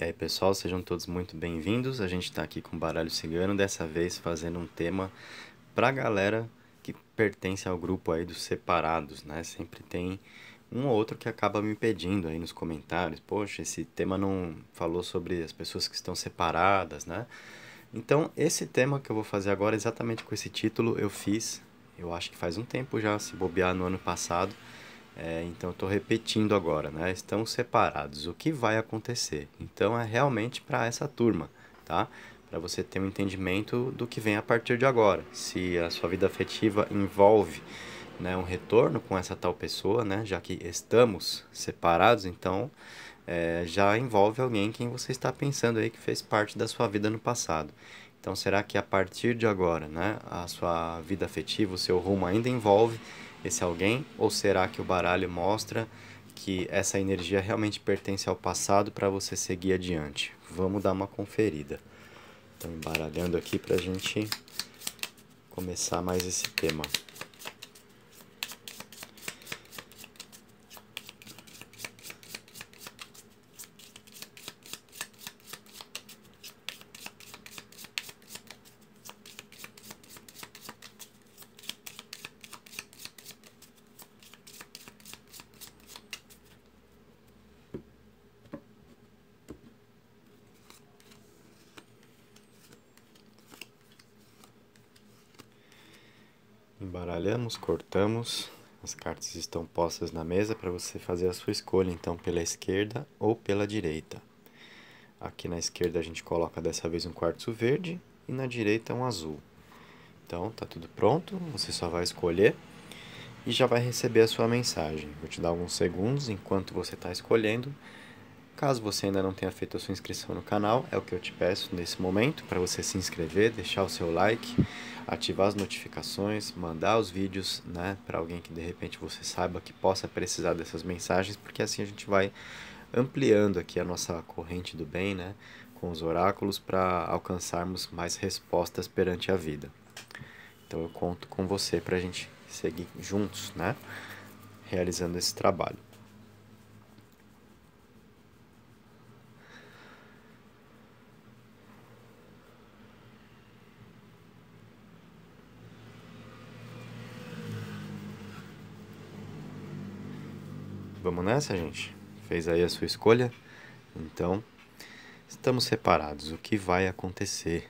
E aí pessoal, sejam todos muito bem-vindos. A gente está aqui com o Baralho Cigano, dessa vez fazendo um tema para a galera que pertence ao grupo aí dos separados, né? Sempre tem um ou outro que acaba me pedindo aí nos comentários. Poxa, esse tema não falou sobre as pessoas que estão separadas, né? Então, esse tema que eu vou fazer agora, exatamente com esse título, eu fiz, eu acho que faz um tempo já, se bobear no ano passado é, então, estou repetindo agora, né? Estão separados. O que vai acontecer? Então, é realmente para essa turma, tá? Para você ter um entendimento do que vem a partir de agora. Se a sua vida afetiva envolve né, um retorno com essa tal pessoa, né? Já que estamos separados, então é, já envolve alguém quem você está pensando aí que fez parte da sua vida no passado. Então, será que a partir de agora, né? A sua vida afetiva, o seu rumo ainda envolve esse alguém? Ou será que o baralho mostra que essa energia realmente pertence ao passado para você seguir adiante? Vamos dar uma conferida. Estou embaralhando aqui para a gente começar mais esse tema. Baralhamos, cortamos. As cartas estão postas na mesa para você fazer a sua escolha, então pela esquerda ou pela direita. Aqui na esquerda a gente coloca dessa vez um quartzo verde e na direita um azul. Então tá tudo pronto, você só vai escolher e já vai receber a sua mensagem. Vou te dar alguns segundos enquanto você está escolhendo Caso você ainda não tenha feito a sua inscrição no canal, é o que eu te peço nesse momento para você se inscrever, deixar o seu like, ativar as notificações, mandar os vídeos né, para alguém que de repente você saiba que possa precisar dessas mensagens, porque assim a gente vai ampliando aqui a nossa corrente do bem né, com os oráculos para alcançarmos mais respostas perante a vida. Então eu conto com você para a gente seguir juntos, né, realizando esse trabalho. Vamos nessa, gente? Fez aí a sua escolha? Então, estamos separados. O que vai acontecer?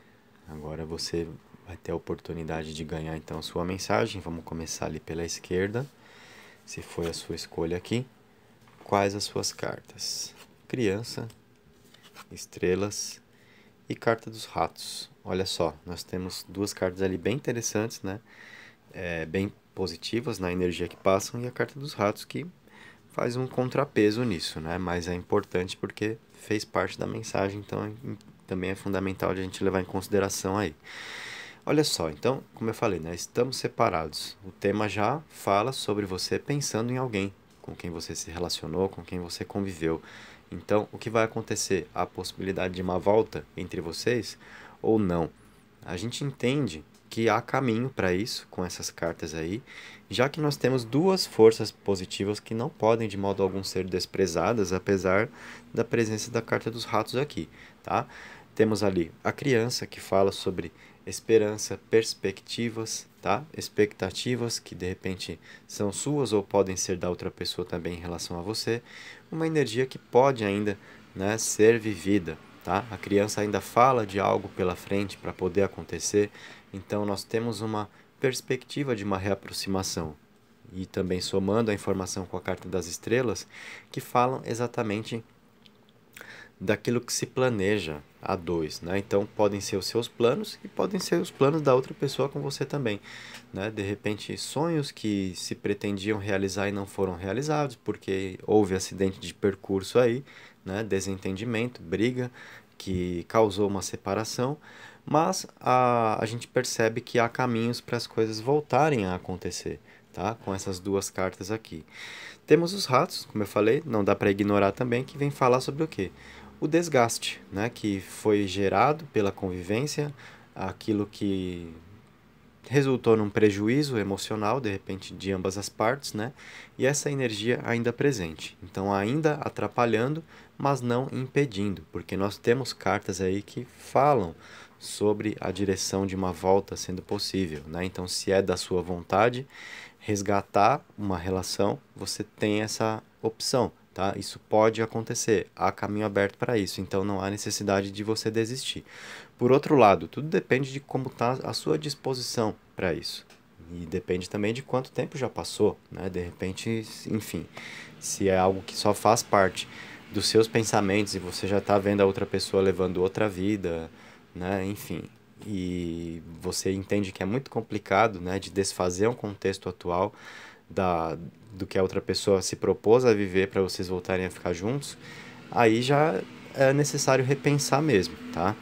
Agora você vai ter a oportunidade de ganhar então a sua mensagem. Vamos começar ali pela esquerda. Se foi a sua escolha aqui, quais as suas cartas? Criança, estrelas e carta dos ratos. Olha só, nós temos duas cartas ali bem interessantes, né? É, bem positivas na energia que passam e a carta dos ratos que faz um contrapeso nisso, né? Mas é importante porque fez parte da mensagem, então é também é fundamental de a gente levar em consideração aí. Olha só, então, como eu falei, né? Estamos separados. O tema já fala sobre você pensando em alguém, com quem você se relacionou, com quem você conviveu. Então, o que vai acontecer? A possibilidade de uma volta entre vocês ou não? A gente entende que há caminho para isso com essas cartas aí, já que nós temos duas forças positivas que não podem de modo algum ser desprezadas, apesar da presença da carta dos ratos aqui, tá? Temos ali a criança que fala sobre esperança, perspectivas, tá? Expectativas que de repente são suas ou podem ser da outra pessoa também em relação a você, uma energia que pode ainda, né, ser vivida Tá? A criança ainda fala de algo pela frente para poder acontecer, então nós temos uma perspectiva de uma reaproximação. E também somando a informação com a carta das estrelas, que falam exatamente daquilo que se planeja a dois, né? Então podem ser os seus planos e podem ser os planos da outra pessoa com você também, né? De repente sonhos que se pretendiam realizar e não foram realizados porque houve acidente de percurso aí né, desentendimento, briga, que causou uma separação, mas a, a gente percebe que há caminhos para as coisas voltarem a acontecer, tá? Com essas duas cartas aqui. Temos os ratos, como eu falei, não dá para ignorar também, que vem falar sobre o quê? O desgaste, né? Que foi gerado pela convivência, aquilo que resultou num prejuízo emocional, de repente, de ambas as partes, né? E essa energia ainda presente. Então, ainda atrapalhando, mas não impedindo, porque nós temos cartas aí que falam sobre a direção de uma volta sendo possível, né? Então, se é da sua vontade resgatar uma relação, você tem essa opção, tá? Isso pode acontecer, há caminho aberto para isso, então não há necessidade de você desistir. Por outro lado, tudo depende de como está a sua disposição para isso. E depende também de quanto tempo já passou, né? De repente, enfim, se é algo que só faz parte dos seus pensamentos e você já está vendo a outra pessoa levando outra vida, né? Enfim, e você entende que é muito complicado, né, de desfazer um contexto atual da do que a outra pessoa se propôs a viver para vocês voltarem a ficar juntos, aí já é necessário repensar mesmo, tá?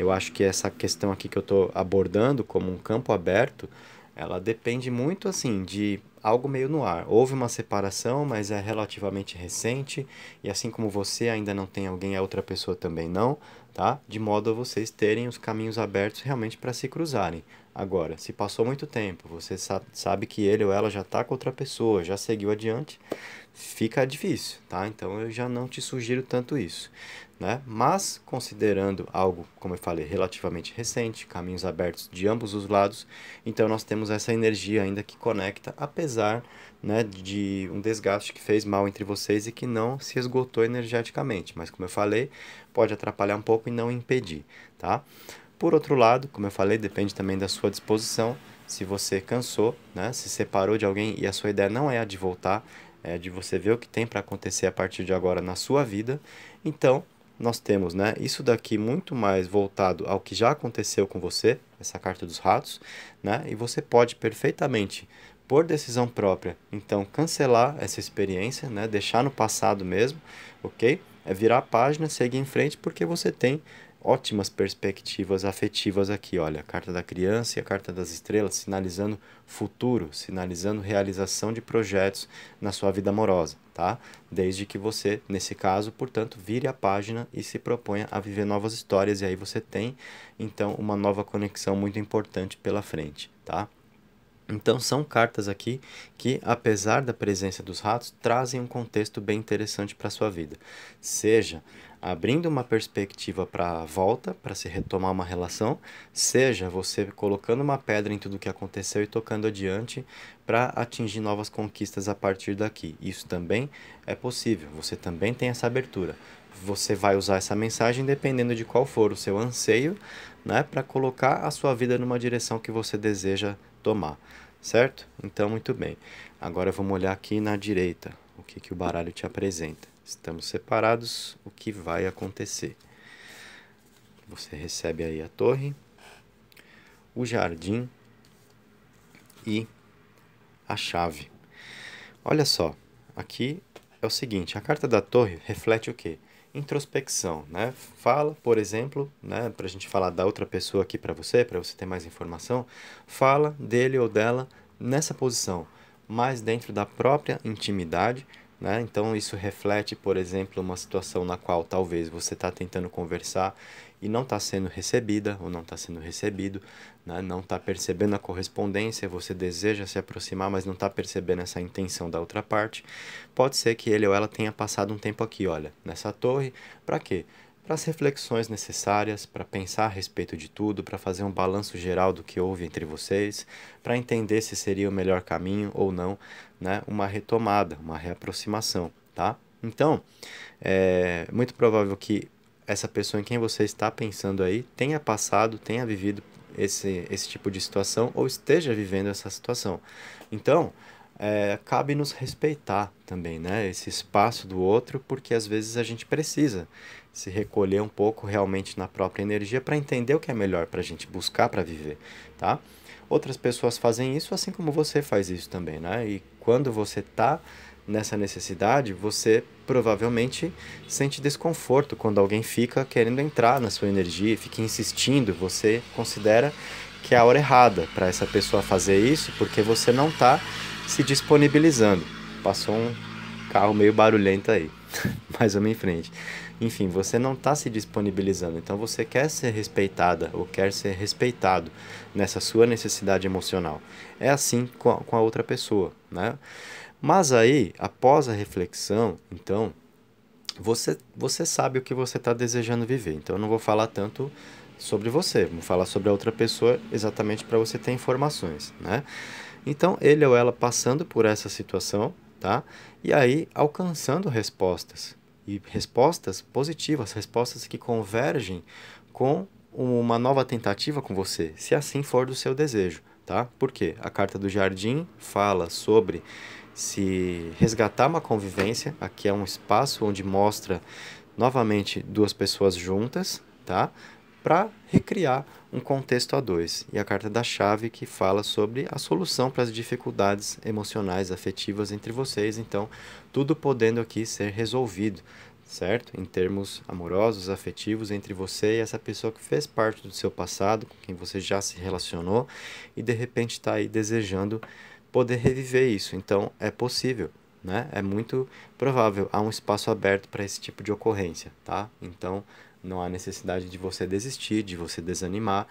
Eu acho que essa questão aqui que eu estou abordando como um campo aberto, ela depende muito assim de algo meio no ar. Houve uma separação, mas é relativamente recente, e assim como você ainda não tem alguém, a é outra pessoa também não, tá? De modo a vocês terem os caminhos abertos realmente para se cruzarem. Agora, se passou muito tempo, você sabe que ele ou ela já está com outra pessoa, já seguiu adiante, fica difícil, tá? Então eu já não te sugiro tanto isso. Né? Mas, considerando algo, como eu falei, relativamente recente, caminhos abertos de ambos os lados, então nós temos essa energia ainda que conecta, apesar né, de um desgaste que fez mal entre vocês e que não se esgotou energeticamente. Mas, como eu falei, pode atrapalhar um pouco e não impedir. Tá? Por outro lado, como eu falei, depende também da sua disposição. Se você cansou, né, se separou de alguém e a sua ideia não é a de voltar, é de você ver o que tem para acontecer a partir de agora na sua vida, então nós temos né, isso daqui muito mais voltado ao que já aconteceu com você, essa carta dos ratos, né, e você pode perfeitamente, por decisão própria, então cancelar essa experiência, né, deixar no passado mesmo, ok? É virar a página, seguir em frente, porque você tem ótimas perspectivas afetivas aqui, olha, a carta da criança e a carta das estrelas sinalizando futuro, sinalizando realização de projetos na sua vida amorosa, tá? Desde que você, nesse caso, portanto, vire a página e se proponha a viver novas histórias e aí você tem então uma nova conexão muito importante pela frente, tá? Então são cartas aqui que, apesar da presença dos ratos, trazem um contexto bem interessante para a sua vida. Seja abrindo uma perspectiva para a volta, para se retomar uma relação, seja você colocando uma pedra em tudo que aconteceu e tocando adiante para atingir novas conquistas a partir daqui. Isso também é possível, você também tem essa abertura. Você vai usar essa mensagem dependendo de qual for o seu anseio, né, para colocar a sua vida numa direção que você deseja tomar, certo? Então, muito bem. Agora vamos olhar aqui na direita o que, que o baralho te apresenta estamos separados, o que vai acontecer? Você recebe aí a torre, o jardim e a chave. Olha só, aqui é o seguinte, a carta da torre reflete o quê? Introspecção, né? Fala, por exemplo, né, para a gente falar da outra pessoa aqui para você, para você ter mais informação, fala dele ou dela nessa posição, mais dentro da própria intimidade, né? Então, isso reflete, por exemplo, uma situação na qual talvez você está tentando conversar e não está sendo recebida ou não está sendo recebido, né? não está percebendo a correspondência, você deseja se aproximar, mas não está percebendo essa intenção da outra parte. Pode ser que ele ou ela tenha passado um tempo aqui, olha, nessa torre, para quê? para as reflexões necessárias, para pensar a respeito de tudo, para fazer um balanço geral do que houve entre vocês, para entender se seria o melhor caminho ou não, né, uma retomada, uma reaproximação, tá? Então, é muito provável que essa pessoa em quem você está pensando aí tenha passado, tenha vivido esse, esse tipo de situação ou esteja vivendo essa situação. Então, é, cabe nos respeitar também, né? Esse espaço do outro, porque às vezes a gente precisa se recolher um pouco realmente na própria energia para entender o que é melhor para a gente buscar para viver, tá? Outras pessoas fazem isso assim como você faz isso também, né? E quando você está nessa necessidade, você provavelmente sente desconforto quando alguém fica querendo entrar na sua energia, fica insistindo, você considera que é a hora errada para essa pessoa fazer isso, porque você não está se disponibilizando. Passou um carro meio barulhento aí, mais uma em frente. Enfim, você não está se disponibilizando. Então você quer ser respeitada ou quer ser respeitado nessa sua necessidade emocional. É assim com a, com a outra pessoa, né? Mas aí, após a reflexão, então, você, você sabe o que você está desejando viver. Então, eu não vou falar tanto sobre você, vou falar sobre a outra pessoa exatamente para você ter informações, né? Então, ele ou ela passando por essa situação, tá? E aí, alcançando respostas, e respostas positivas, respostas que convergem com uma nova tentativa com você, se assim for do seu desejo, tá? Porque a carta do jardim fala sobre se resgatar uma convivência, aqui é um espaço onde mostra novamente duas pessoas juntas, tá? para recriar um contexto a dois. E a carta da chave que fala sobre a solução para as dificuldades emocionais, afetivas entre vocês. Então, tudo podendo aqui ser resolvido, certo? Em termos amorosos, afetivos, entre você e essa pessoa que fez parte do seu passado, com quem você já se relacionou e de repente está aí desejando poder reviver isso. Então, é possível. Né? É muito provável, há um espaço aberto para esse tipo de ocorrência, tá? Então, não há necessidade de você desistir, de você desanimar.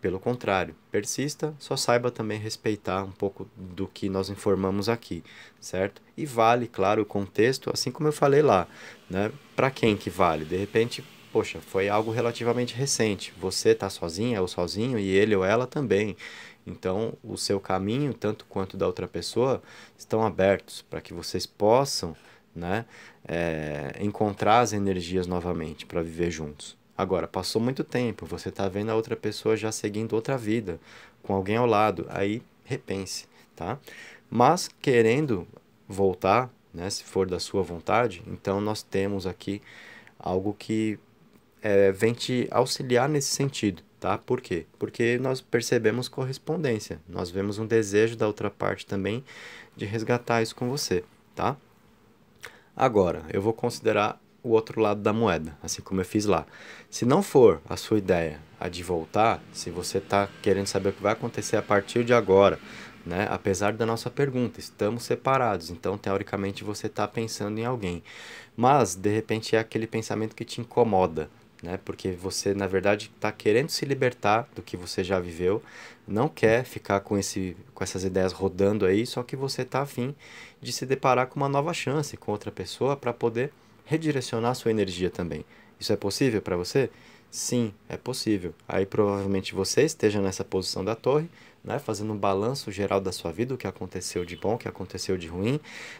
Pelo contrário, persista, só saiba também respeitar um pouco do que nós informamos aqui, certo? E vale, claro, o contexto, assim como eu falei lá, né? Para quem que vale? De repente, poxa, foi algo relativamente recente. Você está sozinha ou sozinho e ele ou ela também. Então, o seu caminho, tanto quanto da outra pessoa, estão abertos para que vocês possam né? É, encontrar as energias novamente para viver juntos. Agora, passou muito tempo, você está vendo a outra pessoa já seguindo outra vida, com alguém ao lado, aí repense, tá? Mas querendo voltar, né, se for da sua vontade, então nós temos aqui algo que é, vem te auxiliar nesse sentido, tá? Por quê? Porque nós percebemos correspondência, nós vemos um desejo da outra parte também de resgatar isso com você, tá? Agora, eu vou considerar o outro lado da moeda, assim como eu fiz lá. Se não for a sua ideia a de voltar, se você está querendo saber o que vai acontecer a partir de agora, né? Apesar da nossa pergunta, estamos separados, então teoricamente você está pensando em alguém. Mas de repente é aquele pensamento que te incomoda, né? Porque você, na verdade, está querendo se libertar do que você já viveu, não quer ficar com, esse, com essas ideias rodando aí, só que você está afim de se deparar com uma nova chance, com outra pessoa, para poder redirecionar sua energia também. Isso é possível para você? Sim, é possível. Aí provavelmente você esteja nessa posição da torre, né, fazendo um balanço geral da sua vida, o que aconteceu de bom, o que aconteceu de ruim,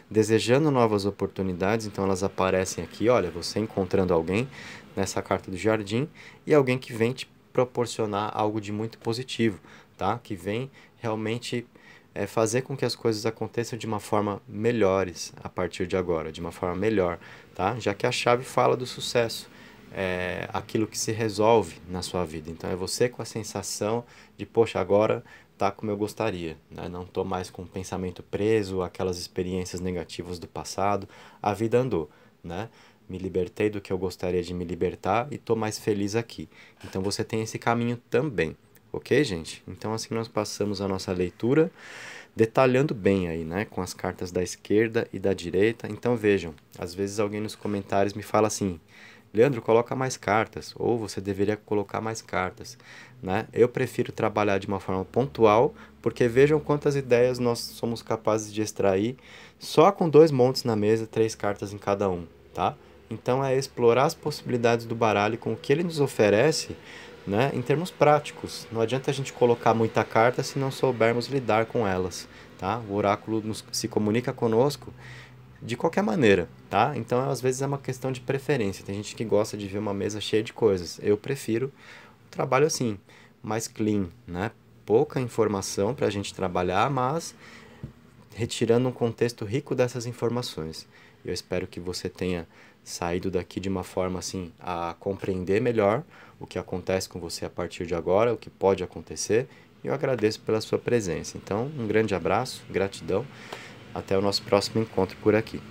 desejando novas oportunidades, então elas aparecem aqui, olha, você encontrando alguém nessa carta do jardim e alguém que vem te proporcionar algo de muito positivo, tá? Que vem realmente é, fazer com que as coisas aconteçam de uma forma melhores a partir de agora, de uma forma melhor, tá? Já que a chave fala do sucesso, é aquilo que se resolve na sua vida. Então é você com a sensação de, poxa, agora tá como eu gostaria, né? não tô mais com o pensamento preso aquelas experiências negativas do passado, a vida andou, né? Me libertei do que eu gostaria de me libertar e tô mais feliz aqui. Então você tem esse caminho também, ok, gente? Então assim nós passamos a nossa leitura, detalhando bem aí, né, com as cartas da esquerda e da direita. Então vejam, às vezes alguém nos comentários me fala assim, Leandro, coloca mais cartas, ou você deveria colocar mais cartas, né? Eu prefiro trabalhar de uma forma pontual, porque vejam quantas ideias nós somos capazes de extrair só com dois montes na mesa, três cartas em cada um, tá? Então é explorar as possibilidades do baralho com o que ele nos oferece, né, em termos práticos. Não adianta a gente colocar muita carta se não soubermos lidar com elas, tá? O oráculo nos, se comunica conosco de qualquer maneira, tá? Então, às vezes é uma questão de preferência. Tem gente que gosta de ver uma mesa cheia de coisas. Eu prefiro o trabalho assim, mais clean, né? Pouca informação para a gente trabalhar, mas retirando um contexto rico dessas informações. Eu espero que você tenha saído daqui de uma forma assim a compreender melhor o que acontece com você a partir de agora, o que pode acontecer. E eu agradeço pela sua presença. Então, um grande abraço, gratidão. Até o nosso próximo encontro por aqui.